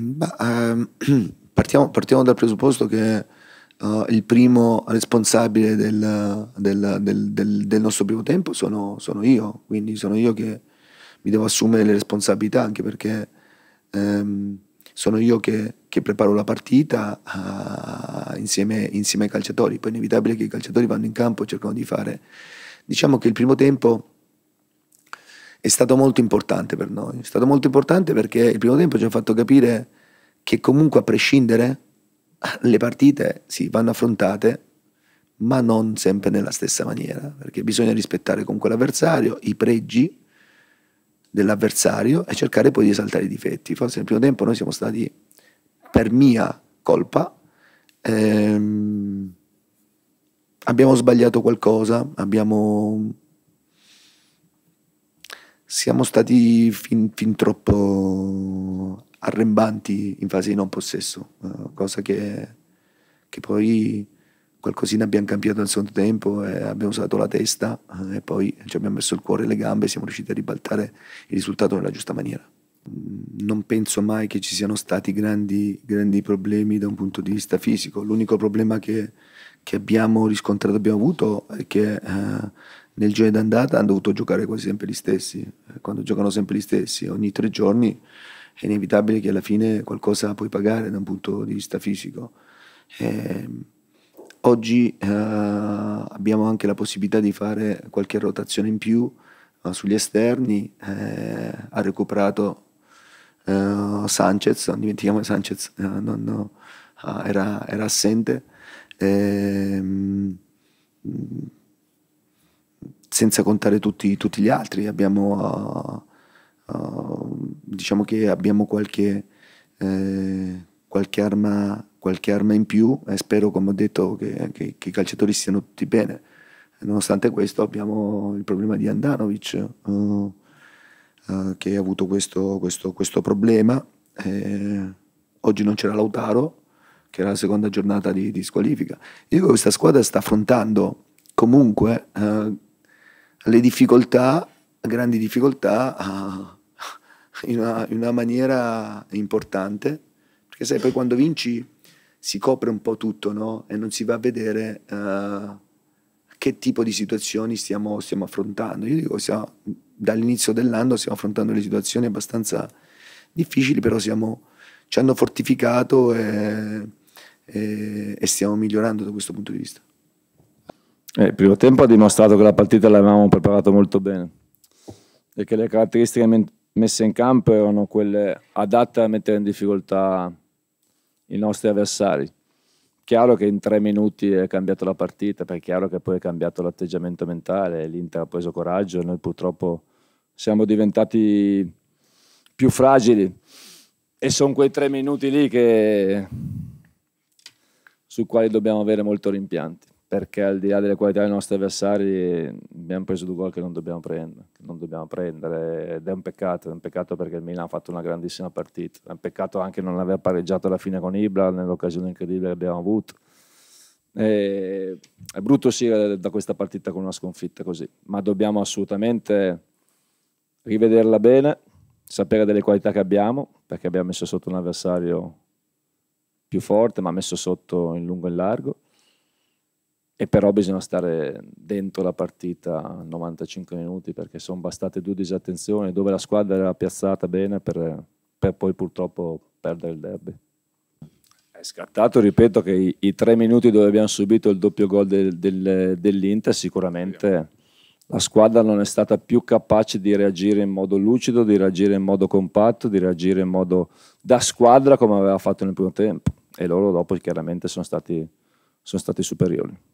Beh, ehm, partiamo, partiamo, dal presupposto che uh, il primo responsabile del, del, del, del nostro primo tempo sono, sono, io, quindi sono io che mi devo assumere le responsabilità, anche perché ehm, sono io che, che, preparo la partita uh, insieme, insieme ai calciatori, poi è inevitabile che i calciatori vanno in campo e cercano di fare. Diciamo che il primo tempo è stato molto importante per noi. È stato molto importante perché il primo tempo ci ha fatto capire che comunque a prescindere le partite sì, vanno affrontate, ma non sempre nella stessa maniera, perché bisogna rispettare comunque l'avversario, i pregi dell'avversario e cercare poi di saltare i difetti. Forse nel primo tempo noi siamo stati, per mia colpa, ehm, abbiamo sbagliato qualcosa, abbiamo siamo stati fin, fin, troppo arrembanti in fase di non possesso, eh, cosa che, che poi qualcosina abbiamo cambiato nel secondo tempo, abbiamo usato la testa eh, e poi ci abbiamo messo il cuore e le gambe e siamo riusciti a ribaltare il risultato nella giusta maniera non penso mai che ci siano stati grandi, grandi problemi da un punto di vista fisico. L'unico problema che, che, abbiamo riscontrato, abbiamo avuto, è che eh, nel giro d'andata hanno dovuto giocare quasi sempre gli stessi. Eh, quando giocano sempre gli stessi, ogni tre giorni, è inevitabile che alla fine qualcosa puoi pagare da un punto di vista fisico. Eh, oggi eh, abbiamo anche la possibilità di fare qualche rotazione in più eh, sugli esterni, eh, ha recuperato uh, eh, Sanchez, non dimentichiamo Sanchez uh, eh, non, no, uh, era, era, assente, ehm, senza contare tutti, tutti, gli altri. Abbiamo, eh, diciamo che abbiamo qualche, eh, qualche, arma, qualche, arma, in più e spero, come ho detto, che, che, che i calciatori stiano tutti bene. Nonostante questo abbiamo il problema di Andanovic, uh, eh, che ha avuto questo, questo, questo problema. Eh, oggi non c'era Lautaro, che era la seconda giornata di, di squalifica. Io dico che questa squadra sta affrontando comunque eh, le difficoltà, grandi difficoltà, eh, in una, in una maniera importante, perché sai, poi quando vinci si copre un po' tutto no? e non si va a vedere uh, che tipo di situazioni stiamo, stiamo affrontando. Io dico, siamo, dall'inizio dell'anno stiamo affrontando le situazioni abbastanza difficili, però siamo, ci hanno fortificato e, e, e stiamo migliorando da questo punto di vista. Eh, il primo tempo ha dimostrato che la partita l'avevamo preparato molto bene e che le caratteristiche men- messe in campo erano quelle adatte a mettere in difficoltà i nostri avversari chiaro che in tre minuti è cambiata la partita, perché è chiaro che poi è cambiato l'atteggiamento mentale, l'Inter ha preso coraggio, e noi purtroppo siamo diventati più fragili e sono quei tre minuti lì che... sui quali dobbiamo avere molto rimpianti perché al di là delle qualità dei nostri avversari abbiamo preso due gol che non dobbiamo prendere, non dobbiamo prendere. ed è un peccato, è un peccato perché il Milan ha fatto una grandissima partita, è un peccato anche non aver pareggiato alla fine con Ibra nell'occasione incredibile che abbiamo avuto. E è brutto uscire da questa partita con una sconfitta così, ma dobbiamo assolutamente rivederla bene, sapere delle qualità che abbiamo, perché abbiamo messo sotto un avversario più forte, ma messo sotto in lungo e in largo e però bisogna stare dentro la partita 95 minuti perché sono bastate due disattenzioni dove la squadra era piazzata bene per, per poi purtroppo perdere il derby. È scattato, ripeto, che i, i tre minuti dove abbiamo subito il doppio gol del, del, dell'Inter sicuramente la squadra non è stata più capace di reagire in modo lucido, di reagire in modo compatto, di reagire in modo da squadra come aveva fatto nel primo tempo e loro dopo chiaramente sono stati, sono stati superiori.